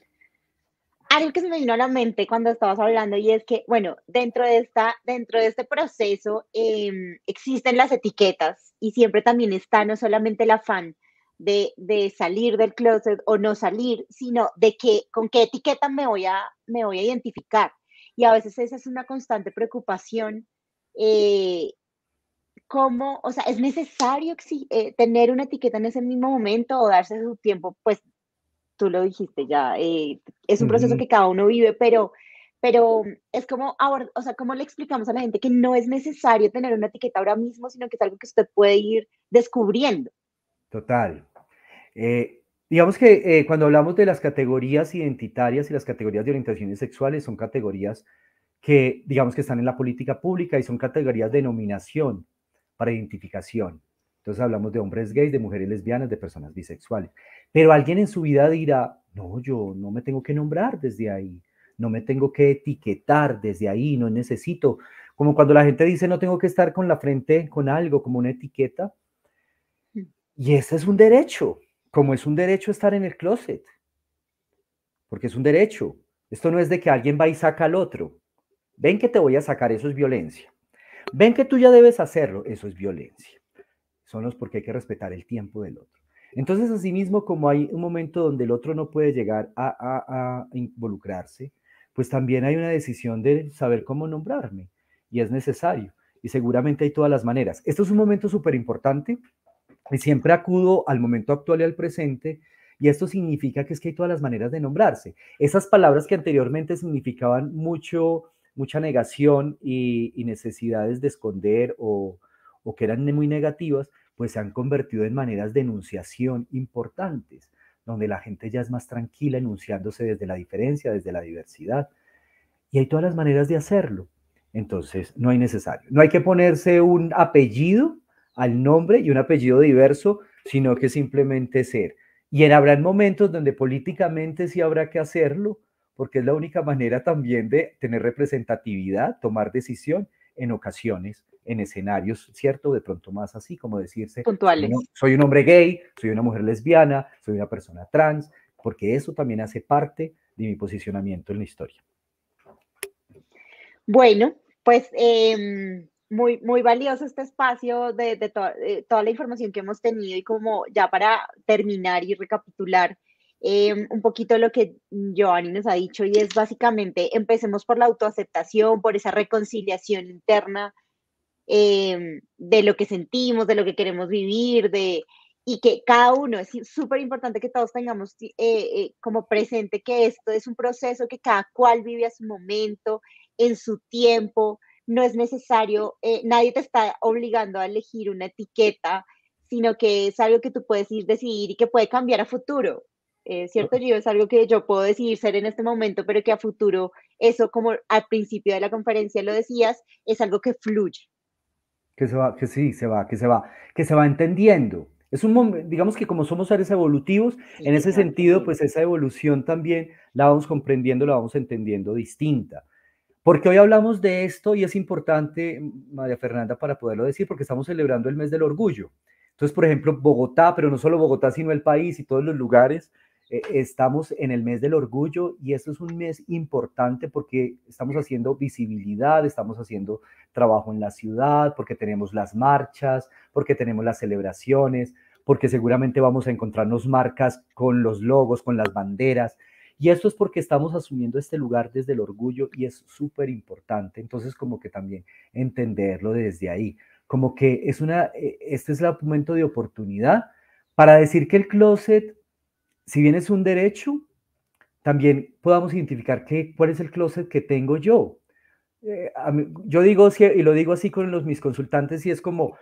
Algo que se me vino a la mente cuando estabas hablando y es que, bueno, dentro de, esta, dentro de este proceso em, existen las etiquetas y siempre también está no solamente el afán, de, de, salir del closet o no salir, sino de que, con qué etiqueta me voy a, me voy a identificar. Y a veces esa es una constante preocupación. Eh, ¿Cómo, o sea, es necesario eh, tener una etiqueta en ese mismo momento o darse su tiempo? Pues tú lo dijiste ya, eh, es un proceso que cada uno vive, pero, pero es como, o sea, ¿cómo le explicamos a la gente que no es necesario tener una etiqueta ahora mismo, sino que es algo que usted puede ir descubriendo? Total, eh, digamos que eh, cuando hablamos de las categorías identitarias y las categorías de orientaciones sexuales, son categorías que, digamos que están en la política pública y son categorías de nominación para identificación. Entonces hablamos de hombres gays, de mujeres lesbianas, de personas bisexuales. Pero alguien en su vida dirá, no, yo no me tengo que nombrar desde ahí, no me tengo que etiquetar desde ahí, no necesito, como cuando la gente dice, no tengo que estar con la frente con algo, como una etiqueta. Mm. Y ese es un derecho, como es un derecho estar en el closet, porque es un derecho. Esto no es de que alguien va y saca al otro. Ven que te voy a sacar, eso es violencia. Ven que tú ya debes hacerlo, eso es violencia. Son los porque hay que respetar el tiempo del otro. Entonces, asimismo, como hay un momento donde el otro no puede llegar a, involucrarse, pues también hay una decisión de saber cómo nombrarme y es necesario. Y seguramente hay todas las maneras. Esto es un momento súper importante siempre acudo al momento actual y al presente, y esto significa que es que hay todas las maneras de nombrarse. Esas palabras que anteriormente significaban mucho, mucha negación y, necesidades de esconder o, o que eran muy negativas, pues se han convertido en maneras de enunciación importantes, donde la gente ya es más tranquila enunciándose desde la diferencia, desde la diversidad. Y hay todas las maneras de hacerlo. Entonces, no hay necesario. No hay que ponerse un apellido al nombre y un apellido diverso, sino que simplemente ser. Y habrá momentos donde políticamente sí habrá que hacerlo, porque es la única manera también de tener representatividad, tomar decisión en ocasiones, en escenarios, ¿cierto? De pronto más así, como decirse, Puntuales. Soy, un, hombre gay, soy una mujer lesbiana, soy una persona trans, porque eso también hace parte de mi posicionamiento en la historia. Bueno, pues em, muy, muy valioso este espacio de, de, eh, toda la información que hemos tenido y como ya para terminar y recapitular em, un poquito lo que Giovanni nos ha dicho y es básicamente empecemos por la autoaceptación, por esa reconciliación interna em, de lo que sentimos, de lo que queremos vivir, de y que cada uno, es súper importante que todos tengamos eh, eh, como presente que esto es un proceso que cada cual vive a su momento, en su tiempo, no es necesario, eh, nadie te está obligando a elegir una etiqueta, sino que es algo que tú puedes ir decidir y que puede cambiar a futuro. Eh, ¿Cierto, Gio? Es algo que yo puedo decidir ser en este momento, pero que a futuro, eso como al principio de la conferencia lo decías, es algo que fluye. Que se va, que sí, se va, que se va, que se va entendiendo. Es un digamos que como somos seres evolutivos, en ese sentido, pues esa evolución también la vamos comprendiendo, la vamos entendiendo distinta. Porque hoy hablamos de esto y es importante, María Fernanda, para poderlo decir, porque estamos celebrando el mes del orgullo. Entonces, por ejemplo, Bogotá, pero no solo Bogotá, sino el país y todos los lugares, eh, estamos en el mes del orgullo y esto es un mes importante porque estamos haciendo visibilidad, estamos haciendo trabajo en la ciudad, porque tenemos las marchas, porque tenemos las celebraciones, porque seguramente vamos a encontrarnos marcas con los logos, con las banderas. Y esto es porque estamos asumiendo este lugar desde el orgullo y es súper importante. Entonces, como que también entenderlo desde ahí, como que es una, e, este es el momento de oportunidad para decir que el closet, si bien es un derecho, también podamos identificar que, cuál es el closet que tengo yo, eh, yo digo y lo digo así con los, mis consultantes y es como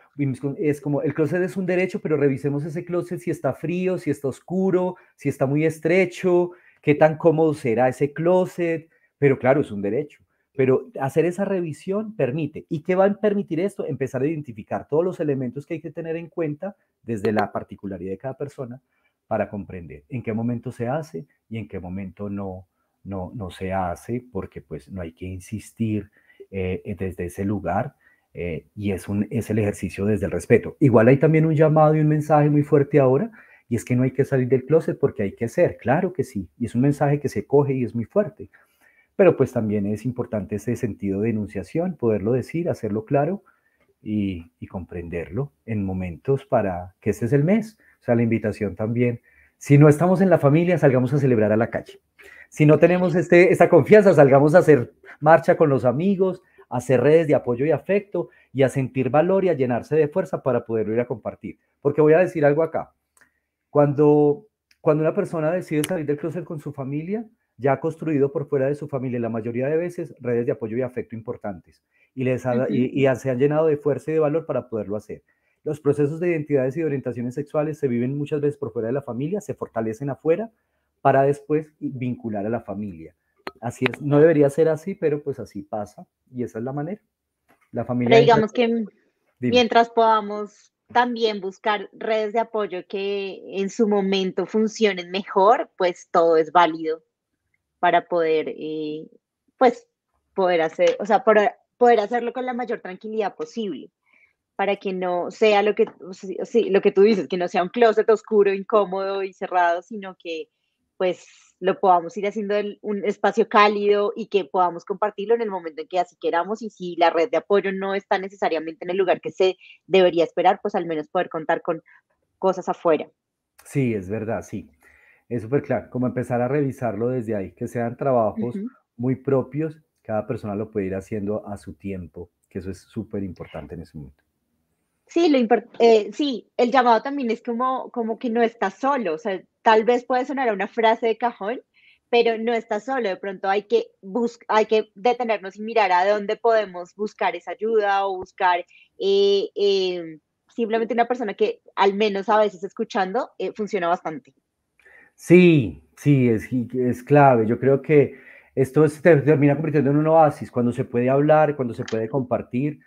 es como el closet es un derecho pero revisemos ese closet si está frío si está oscuro si está muy estrecho qué tan cómodo será ese closet, pero claro, es un derecho. Pero hacer esa revisión permite. ¿Y qué va a permitir esto? Empezar a identificar todos los elementos que hay que tener en cuenta desde la particularidad de cada persona para comprender en qué momento se hace y en qué momento no, no, no se hace, porque pues no hay que insistir eh, desde ese lugar eh, y es, un, es el ejercicio desde el respeto. Igual hay también un llamado y un mensaje muy fuerte ahora y es que no hay que salir del closet porque hay que ser, claro que sí. Y es un mensaje que se coge y es muy fuerte. Pero pues también es importante ese sentido de enunciación, poderlo decir, hacerlo claro y, comprenderlo en momentos para que este es el mes. O sea, la invitación también. Si no estamos en la familia, salgamos a celebrar a la calle. Si no tenemos este, esta confianza, salgamos a hacer marcha con los amigos, a hacer redes de apoyo y afecto y a sentir valor y a llenarse de fuerza para poderlo ir a compartir. Porque voy a decir algo acá. Cuando, cuando una persona decide salir del closet con su familia, ya ha construido por fuera de su familia la mayoría de veces redes de apoyo y afecto importantes y, les y, se han llenado de fuerza y de valor para poderlo hacer. Los procesos de identidades y de orientaciones sexuales se viven muchas veces por fuera de la familia, se fortalecen afuera para después vincular a la familia. Así es, no debería ser así, pero pues así pasa y esa es la manera. La familia. digamos que mientras podamos también buscar redes de apoyo que en su momento funcionen mejor, pues todo es válido para poder, eh, pues, poder hacer, o sea, poder hacerlo con la mayor tranquilidad posible, para que no sea lo que, sí, lo que tú dices, que no sea un closet oscuro, incómodo y cerrado, sino que, pues, lo podamos ir haciendo en un espacio cálido y que podamos compartirlo en el momento en que así queramos y si la red de apoyo no está necesariamente en el lugar que se debería esperar, pues al menos poder contar con cosas afuera. Sí, es verdad, sí. Es súper claro, como empezar a revisarlo desde ahí, que sean trabajos muy propios, cada persona lo puede ir haciendo a su tiempo, que eso es súper importante en ese momento. Eh, sí, el llamado también es como, como que no está solo, o sea, tal vez puede sonar a una frase de cajón, pero no está solo, de pronto hay que, hay que detenernos y mirar a dónde podemos buscar esa ayuda o buscar eh, eh, simplemente una persona que al menos a veces escuchando funciona bastante. Sí, sí, es, es clave. Yo creo que esto se termina convirtiendo en un oasis cuando se puede hablar, cuando se puede compartir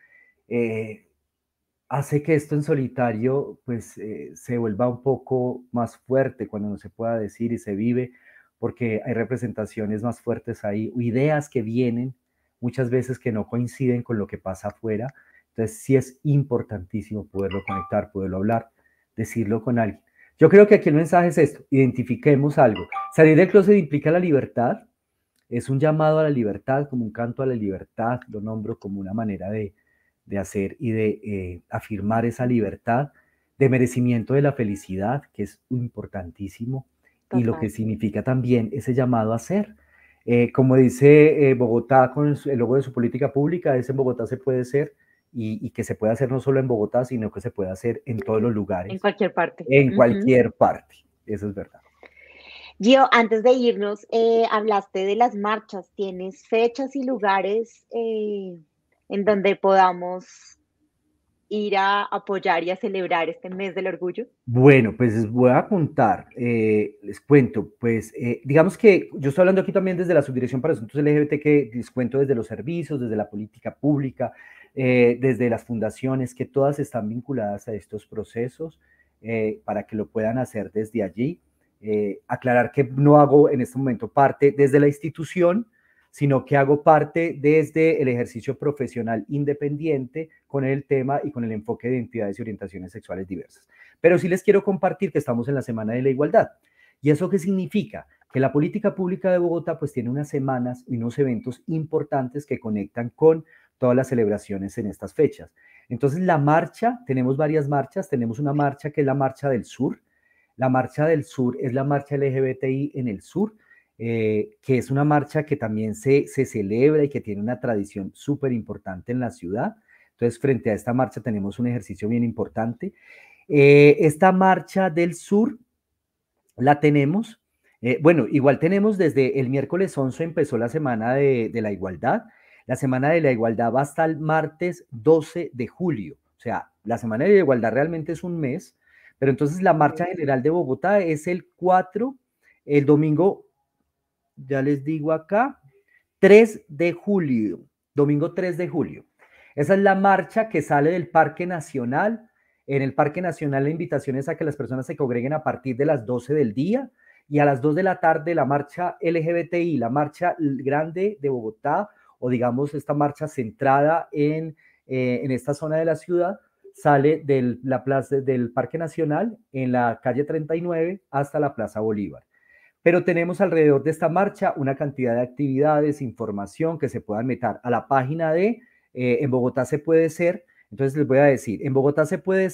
hace que esto en solitario pues eh, se vuelva un poco más fuerte cuando no se pueda decir y se vive, porque hay representaciones más fuertes ahí, ideas que vienen muchas veces que no coinciden con lo que pasa afuera. Entonces sí es importantísimo poderlo conectar, poderlo hablar, decirlo con alguien. Yo creo que aquí el mensaje es esto, identifiquemos algo. Salir del closet implica la libertad, es un llamado a la libertad, como un canto a la libertad, lo nombro como una manera de, de hacer y de eh, afirmar esa libertad de merecimiento de la felicidad, que es importantísimo, y lo que significa también ese llamado a ser. Eh, como dice eh, Bogotá con el logo de su política pública, es en Bogotá se puede ser y, que se puede hacer no solo en Bogotá, sino que se puede hacer en todos los lugares. En cualquier parte. En cualquier parte, eso es verdad. Gio, antes de irnos, hablaste de las marchas. ¿Tienes fechas y lugares en donde podamos ir a apoyar y a celebrar este mes del orgullo? Bueno, pues les voy a contar, eh, les cuento, pues eh, digamos que yo estoy hablando aquí también desde la Subdirección para Asuntos LGBT que les cuento desde los servicios, desde la política pública, eh, desde las fundaciones, que todas están vinculadas a estos procesos para que lo puedan hacer desde allí. aclarar que no hago en este momento parte desde la institución, sino que hago parte desde el ejercicio profesional independiente con el tema y con el enfoque de identidades y orientaciones sexuales diversas. Pero sí les quiero compartir que estamos en la Semana de la Igualdad. ¿Y eso qué significa? Que la política pública de Bogotá pues tiene unas semanas y unos eventos importantes que conectan con todas las celebraciones en estas fechas. Entonces la marcha, tenemos varias marchas, tenemos una marcha que es la Marcha del Sur. La Marcha del Sur es la marcha LGBTI en el sur, eh, que es una marcha que también se, se celebra y que tiene una tradición súper importante en la ciudad. Entonces, frente a esta marcha tenemos un ejercicio bien importante. Eh, esta marcha del sur la tenemos. Eh, bueno, igual tenemos desde el miércoles 11 empezó la semana de, de la igualdad. La semana de la igualdad va hasta el martes 12 de julio. O sea, la semana de la igualdad realmente es un mes, pero entonces la marcha general de Bogotá es el 4, el domingo ya les digo acá, 3 de julio, domingo 3 de julio. Esa es la marcha que sale del Parque Nacional. En el Parque Nacional la invitación es a que las personas se congreguen a partir de las 12 del día y a las 2 de la tarde la marcha LGBTI, la marcha grande de Bogotá o digamos esta marcha centrada en, eh, en esta zona de la ciudad, sale de la plaza, del Parque Nacional en la calle 39 hasta la Plaza Bolívar. Pero tenemos alrededor de esta marcha una cantidad de actividades, información que se puedan meter a la página de eh, En Bogotá se puede ser. Entonces les voy a decir, en Bogotá se puede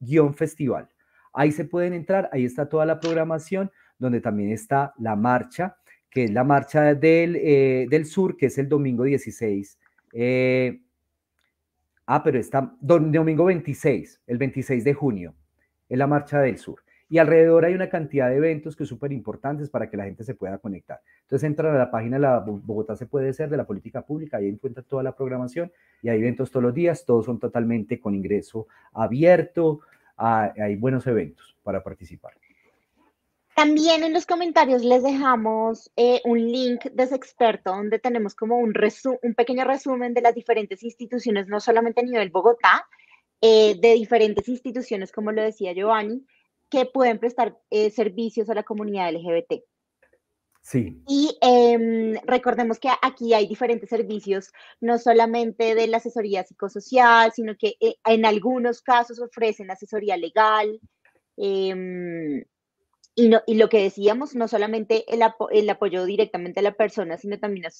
guión festival Ahí se pueden entrar, ahí está toda la programación, donde también está la marcha, que es la marcha del, eh, del sur, que es el domingo 16. Eh, ah, pero está domingo 26, el 26 de junio, es la marcha del sur. Y alrededor hay una cantidad de eventos que son súper importantes para que la gente se pueda conectar. Entonces entran a la página de la Bogotá se puede ser de la política pública, ahí encuentra toda la programación y hay eventos todos los días, todos son totalmente con ingreso abierto, hay buenos eventos para participar. También en los comentarios les dejamos eh, un link de experto donde tenemos como un, un pequeño resumen de las diferentes instituciones, no solamente a nivel Bogotá, eh, de diferentes instituciones, como lo decía Giovanni, que pueden prestar eh, servicios a la comunidad LGBT. Sí. Y em, recordemos que aquí hay diferentes servicios, no solamente de la asesoría psicosocial, sino que eh, en algunos casos ofrecen asesoría legal. Em, y, lo que decíamos, no solamente el, apoyo directamente a la persona, sino también a,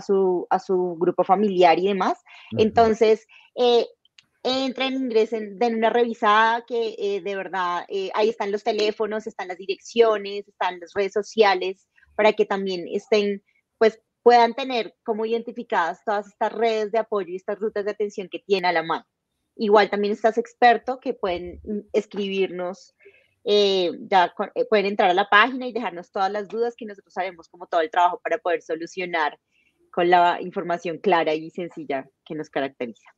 su, grupo familiar y demás. Entonces, eh, entren, ingresen, den una revisada que eh, de verdad eh, ahí están los teléfonos, están las direcciones, están las redes sociales para que también estén, pues puedan tener como identificadas todas estas redes de apoyo y estas rutas de atención que tiene a la mano. Igual también estás experto que pueden mm, escribirnos, eh, ya pueden entrar a la página y dejarnos todas las dudas que nosotros haremos como todo el trabajo para poder solucionar con la información clara y sencilla que nos caracteriza.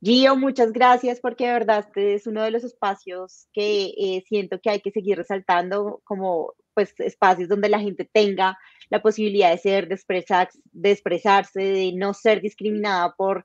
Gio, muchas gracias porque de verdad este es uno de los espacios que eh, siento que hay que seguir resaltando como pues espacios donde la gente tenga la posibilidad de ser, de, de expresarse, de no ser discriminada por,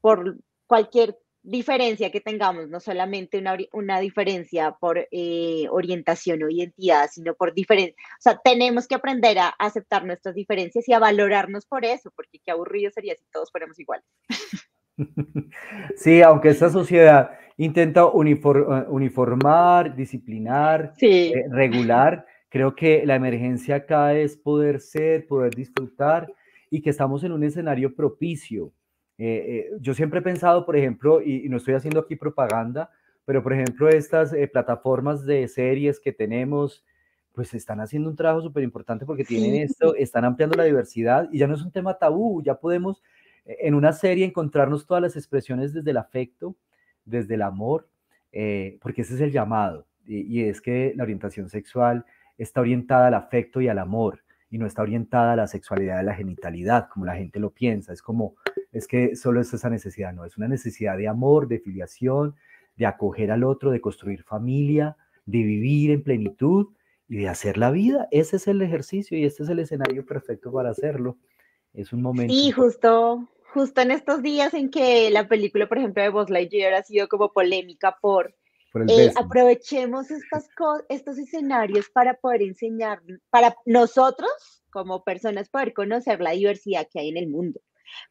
por cualquier diferencia que tengamos, no solamente una, una diferencia por eh, orientación o identidad, sino por diferencia. O sea, tenemos que aprender a aceptar nuestras diferencias y a valorarnos por eso, porque qué aburrido sería si todos fuéramos iguales. Sí, aunque esta sociedad intenta eh, uniformar, disciplinar, eh, regular, creo que la emergencia acá es poder ser, poder disfrutar y que estamos en un escenario propicio. Eh, yo siempre he pensado, por ejemplo, y, no estoy haciendo aquí propaganda, pero por ejemplo estas plataformas de series que tenemos, pues están haciendo un trabajo súper importante porque tienen esto, están ampliando la diversidad y ya no es un tema tabú, ya podemos en una serie encontrarnos todas las expresiones desde el afecto, desde el amor, eh, porque ese es el llamado, y, es que la orientación sexual está orientada al afecto y al amor, y no está orientada a la sexualidad de la genitalidad, como la gente lo piensa, es como, es que solo es esa necesidad, no, es una necesidad de amor, de filiación, de acoger al otro, de construir familia, de vivir en plenitud y de hacer la vida. Ese es el ejercicio y este es el escenario perfecto para hacerlo. Es un momento. Sí, justo, justo en estos días en que la película, por ejemplo, de Buzz Lightyear ha sido como polémica por, eh, aprovechemos estas estos escenarios para poder enseñar, para nosotros como personas poder conocer la diversidad que hay en el mundo,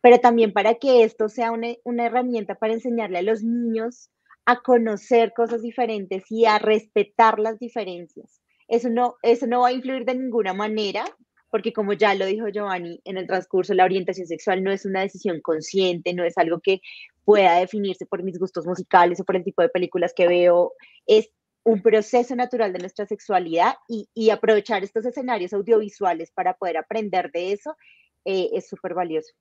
pero también para que esto sea una, herramienta para enseñarle a los niños a conocer cosas diferentes y a respetar las diferencias. Eso no, eso no va a influir de ninguna manera porque como ya lo dijo Giovanni en el transcurso, la orientación sexual no es una decisión consciente, no es algo que pueda definirse por mis gustos musicales o por el tipo de películas que veo, es un proceso natural de nuestra sexualidad y, aprovechar estos escenarios audiovisuales para poder aprender de eso eh, es súper valioso,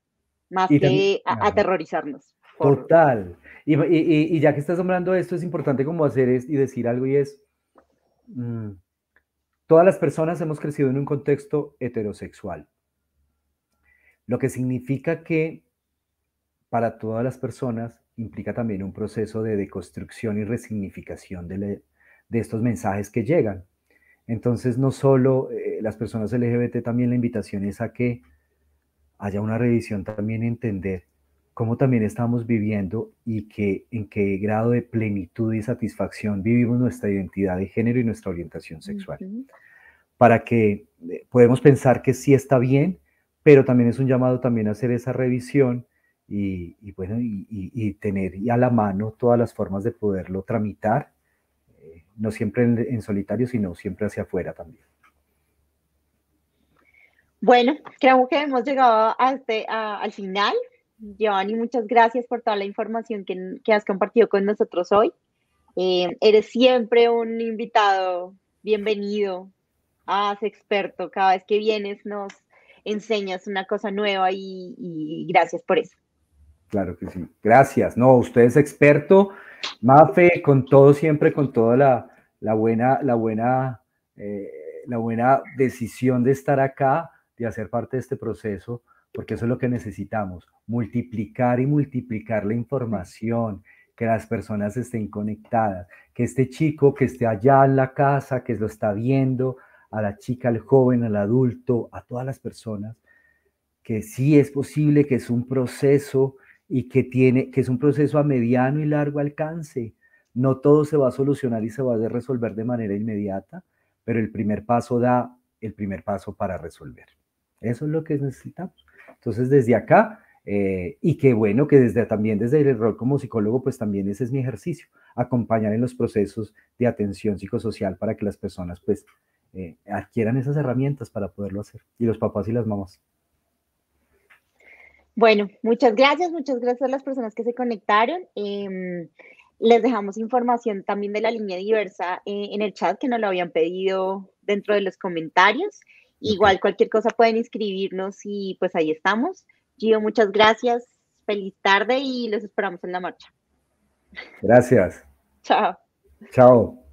más que aterrorizarnos. Por... Total. Y, ya que estás de esto, es importante como hacer es, y decir algo y es... Mm, Todas las personas hemos crecido en un contexto heterosexual, lo que significa que para todas las personas implica también un proceso de deconstrucción y resignificación de, estos mensajes que llegan. Entonces, no solo eh, las personas LGBT, también la invitación es a que haya una revisión, también entender cómo también estamos viviendo y que, en qué grado de plenitud y satisfacción vivimos nuestra identidad de género y nuestra orientación sexual. Para que eh, podemos pensar que sí está bien, pero también es un llamado también a hacer esa revisión y, bueno, y, y, y, tener a la mano todas las formas de poderlo tramitar, eh, no siempre en, solitario, sino siempre hacia afuera también. Bueno, creo que hemos llegado este, al final Giovanni, muchas gracias por toda la información que, has compartido con nosotros hoy. Eh, eres siempre un invitado, bienvenido, haz experto, cada vez que vienes nos enseñas una cosa nueva y, gracias por eso. Claro que sí, gracias. No, usted es experto, Mafe, con todo siempre, con toda la, buena, la buena, eh, la buena decisión de estar acá, de hacer parte de este proceso porque eso es lo que necesitamos, multiplicar y multiplicar la información, que las personas estén conectadas, que este chico que esté allá en la casa, que lo está viendo, a la chica, al joven, al adulto, a todas las personas, que sí es posible, que es un proceso y que tiene, que es un proceso a mediano y largo alcance. No todo se va a solucionar y se va a resolver de manera inmediata, pero el primer paso da el primer paso para resolver. Eso es lo que necesitamos. Entonces, desde acá, eh, y qué bueno que desde también desde el rol como psicólogo, pues también ese es mi ejercicio, acompañar en los procesos de atención psicosocial para que las personas pues eh, adquieran esas herramientas para poderlo hacer, y los papás y las mamás. Bueno, muchas gracias, muchas gracias a las personas que se conectaron. Em, les dejamos información también de la línea diversa eh, en el chat que nos lo habían pedido dentro de los comentarios. Igual cualquier cosa pueden inscribirnos y pues ahí estamos. Gio, muchas gracias. Feliz tarde y los esperamos en la marcha. Gracias. Chao. Chao.